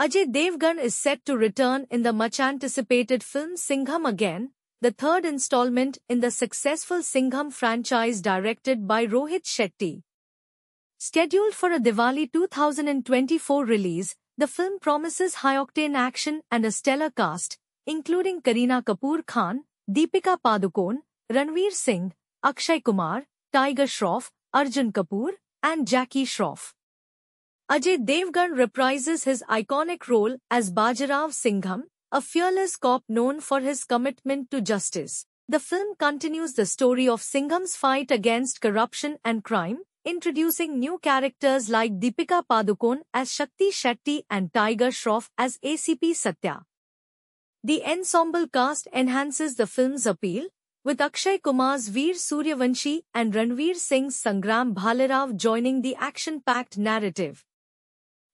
Ajay Devgan is set to return in the much-anticipated film Singham again, the third installment in the successful Singham franchise directed by Rohit Shetty. Scheduled for a Diwali 2024 release, the film promises high-octane action and a stellar cast, including Kareena Kapoor Khan, Deepika Padukone, Ranveer Singh, Akshay Kumar, Tiger Shroff, Arjun Kapoor, and Jackie Shroff. Ajay Devgan reprises his iconic role as Bajarav Singham, a fearless cop known for his commitment to justice. The film continues the story of Singham's fight against corruption and crime, introducing new characters like Deepika Padukone as Shakti Shetty and Tiger Shroff as ACP Satya. The ensemble cast enhances the film's appeal, with Akshay Kumar's Veer Suryavanshi and Ranveer Singh's Sangram Bhalarav joining the action-packed narrative.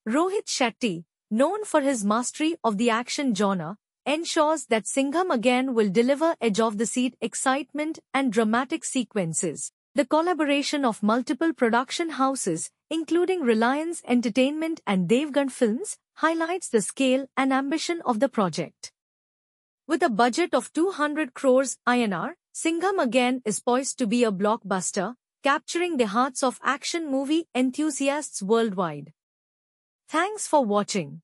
Rohit Shetty, known for his mastery of the action genre, ensures that Singham again will deliver edge-of-the-seat excitement and dramatic sequences. The collaboration of multiple production houses, including Reliance Entertainment and Devgan Films, highlights the scale and ambition of the project. With a budget of 200 crores INR, Singham again is poised to be a blockbuster, capturing the hearts of action movie enthusiasts worldwide. Thanks for watching.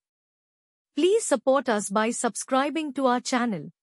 Please support us by subscribing to our channel.